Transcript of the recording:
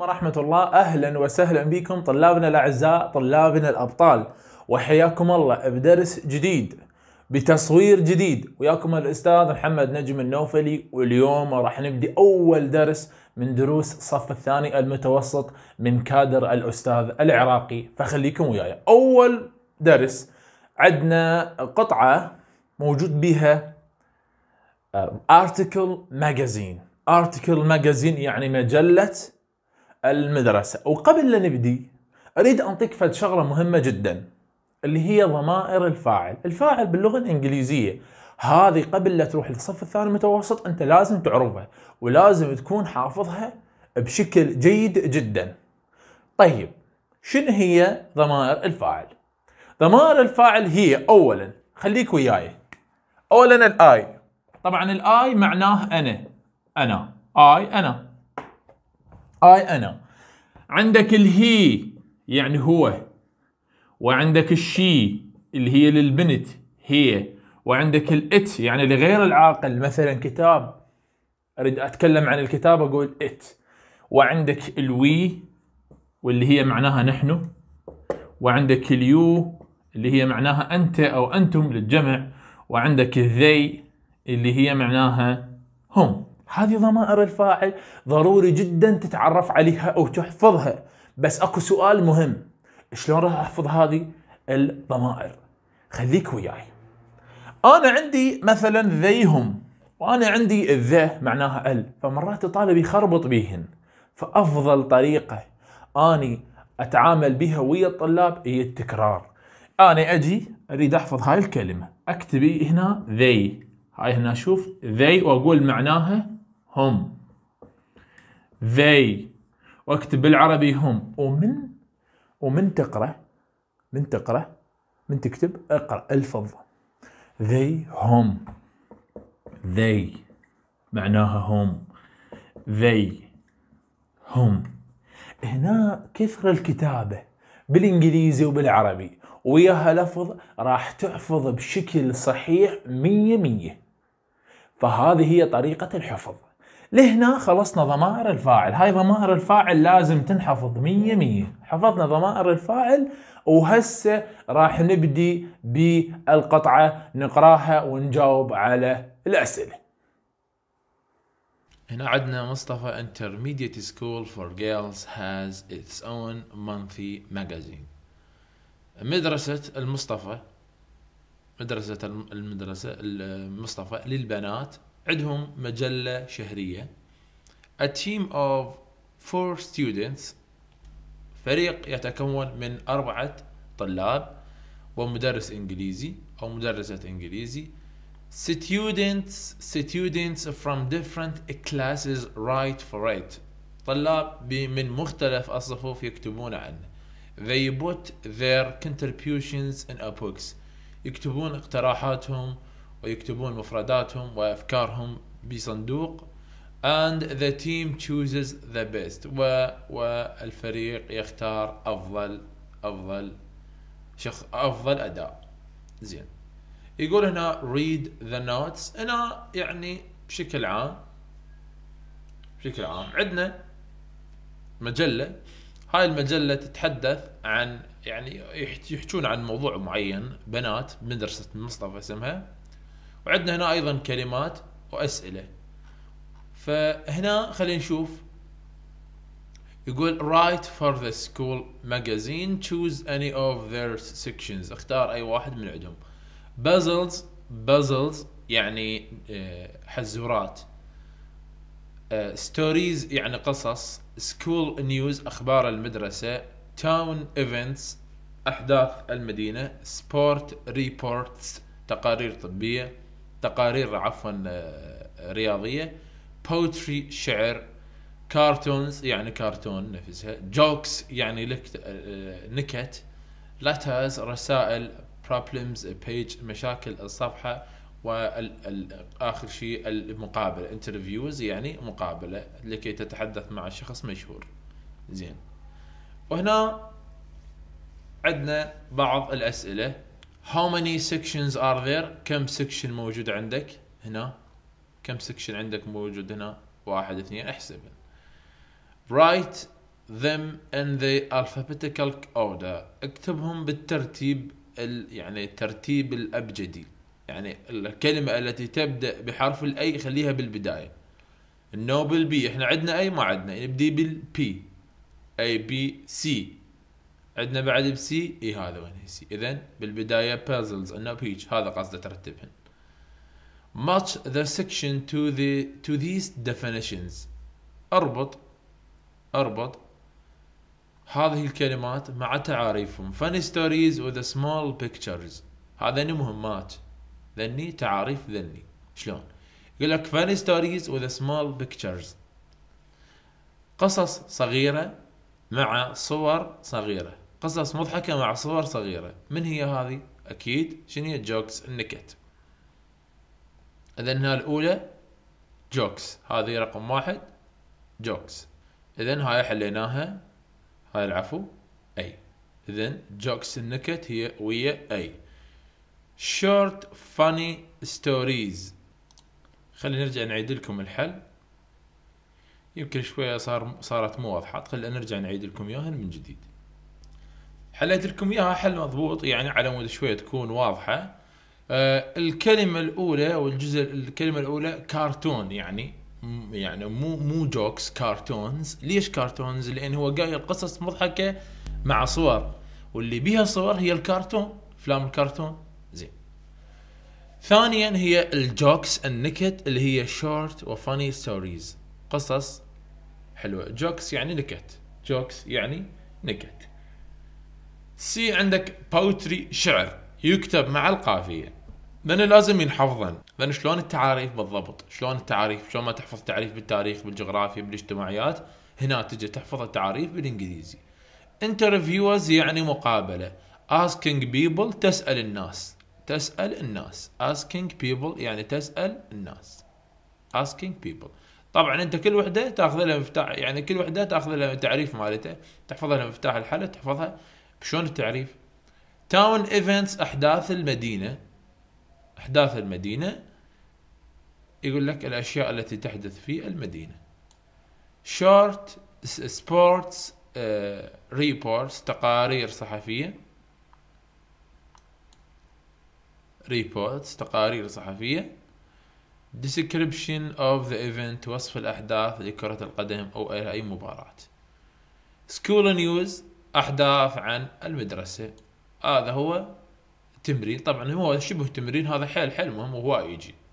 ورحمة الله أهلا وسهلا بكم طلابنا الأعزاء طلابنا الأبطال وحياكم الله بدرس جديد بتصوير جديد وياكم الأستاذ محمد نجم النوفلي واليوم راح نبدي أول درس من دروس الصف الثاني المتوسط من كادر الأستاذ العراقي فخليكم وياي أول درس عندنا قطعة موجود بها ارتكل ماجازين ارتكل ماجازين يعني مجله المدرسة وقبل لا نبدي أريد أعطيك فد شغلة مهمة جدا اللي هي ضمائر الفاعل الفاعل باللغة الإنجليزية هذه قبل لا تروح للصف الثاني المتوسط أنت لازم تعرفها ولازم تكون حافظها بشكل جيد جدا طيب شنو هي ضمائر الفاعل ضمائر الفاعل هي أولا خليك وياي أولا الآي طبعا الآي معناه أنا أنا آي أنا اي انا عندك الهي يعني هو وعندك الشي اللي هي للبنت هي وعندك الات يعني لغير العاقل مثلا كتاب اريد اتكلم عن الكتاب اقول ات وعندك الوي واللي هي معناها نحن وعندك اليو اللي هي معناها انت او انتم للجمع وعندك الذي اللي هي معناها هم هذه ضمائر الفاعل ضروري جدا تتعرف عليها او تحفظها بس اكو سؤال مهم شلون راح احفظ هذه الضمائر خليك وياي انا عندي مثلا ذيهم وانا عندي الذه معناها ال فمرات الطالب يخربط بيهن فافضل طريقه اني اتعامل بها ويا الطلاب هي التكرار انا اجي اريد احفظ هاي الكلمه اكتبي هنا ذي هاي هنا شوف ذي واقول معناها هم they واكتب بالعربي هم ومن ومن تقرأ من تقرأ من تكتب اقرأ الفظ they هم they معناها هم they هم هنا كثر الكتابة بالإنجليزي وبالعربي وياها لفظ راح تحفظ بشكل صحيح مية مية فهذه هي طريقة الحفظ لهنا خلصنا ضمائر الفاعل هاي ضمائر الفاعل لازم تنحفظ مية مية حفظنا ضمائر الفاعل وهسه راح نبدي بالقطعة نقراها ونجاوب على الأسئلة هنا عندنا مصطفى Intermediate School for Girls has its own monthly magazine مدرسة المصطفى مدرسة المدرسة المصطفى للبنات عندهم مجله شهريه A team of four students فريق يتكون من أربعة طلاب ومدرس إنجليزي أو مدرسة إنجليزي students students from different classes write for it طلاب من مختلف الصفوف يكتبون عنه they put their contributions in a books يكتبون اقتراحاتهم ويكتبون مفرداتهم وافكارهم بصندوق and the team chooses the best و والفريق يختار افضل افضل شخ افضل اداء زين يقول هنا read the notes هنا يعني بشكل عام بشكل عام عندنا مجله هاي المجله تتحدث عن يعني يحجون عن موضوع معين بنات مدرسه مصطفى اسمها وعندنا هنا ايضا كلمات واسئله فهنا خلينا نشوف يقول write for the school magazine choose any of their sections اختار اي واحد من عندهم puzzles puzzles يعني آه، حزورات آه، stories يعني قصص school news اخبار المدرسه town events احداث المدينه sport reports تقارير طبيه تقارير عفوا آه، رياضيه بوتري شعر كارتونز يعني كارتون نفسها جوكس يعني لك آه، آه، نكت لاتاز رسائل بروبلمز بيج مشاكل الصفحه والاخر شيء المقابله انترفيوز يعني مقابله لكي تتحدث مع شخص مشهور زين وهنا عندنا بعض الاسئله هاو ماني سكشنز ار ذير كم سكشن موجود عندك هنا كم سكشن عندك موجود هنا واحد اثنين احسب write them in the alphabetical order اكتبهم بالترتيب ال يعني الترتيب الابجدي يعني الكلمة التي تبدأ بحرف الاي خليها بالبداية النوبل بي احنا عندنا اي ما عندنا نبدي يعني بالبي اي بي سي عندنا بعد بسي اي هذا وين سي اذا بالبدايه بازلز عندنا بيج هذا قصده ترتبهن match the section to the to these definitions اربط اربط هذه الكلمات مع تعاريفهم funny stories with the small pictures هذا مهمات ذني تعاريف ذني شلون يقول لك funny stories with the small pictures قصص صغيرة مع صور صغيرة قصص مضحكة مع صور صغيرة من هي هذه؟ أكيد شنو هي جوكس النكت إذا هنا الأولى جوكس هذه رقم واحد جوكس إذا هاي حليناها هاي العفو أي إذا جوكس النكت هي ويا أي شورت فاني ستوريز خلينا نرجع نعيد لكم الحل يمكن شوية صار صارت مو واضحة خلينا نرجع نعيد لكم اياها من جديد حليت لكم اياها حل مضبوط يعني على مود شويه تكون واضحه آه الكلمه الاولى والجزء الكلمه الاولى كارتون يعني يعني مو مو جوكس كارتونز ليش كارتونز لان هو قايل قصص مضحكه مع صور واللي بيها صور هي الكارتون افلام الكارتون زين ثانيا هي الجوكس النكت اللي هي شورت وفاني ستوريز قصص حلوه جوكس يعني نكت جوكس يعني نكت سي عندك باوتري شعر يكتب مع القافيه لانه لازم ينحفظن لان شلون التعاريف بالضبط شلون التعاريف شلون ما تحفظ تعريف بالتاريخ بالجغرافيا بالاجتماعيات هنا تجي تحفظ التعاريف بالانجليزي انترفيوز يعني مقابله asking people تسال الناس تسال الناس asking people يعني تسال الناس asking people طبعا انت كل وحده تاخذ لها مفتاح يعني كل وحده تاخذ لها تعريف مالته تحفظ لها مفتاح الحل تحفظها شلون التعريف؟ تاون ايفنتس احداث المدينه احداث المدينه يقول لك الاشياء التي تحدث في المدينه شورت سبورتس ريبورتس تقارير صحفيه ريبورتس تقارير صحفيه description of the event وصف الاحداث لكره القدم او اي مباراه school news احداث عن المدرسه هذا هو تمرين طبعا هو شبه تمرين هذا حيل حيل مهم وهواي يجي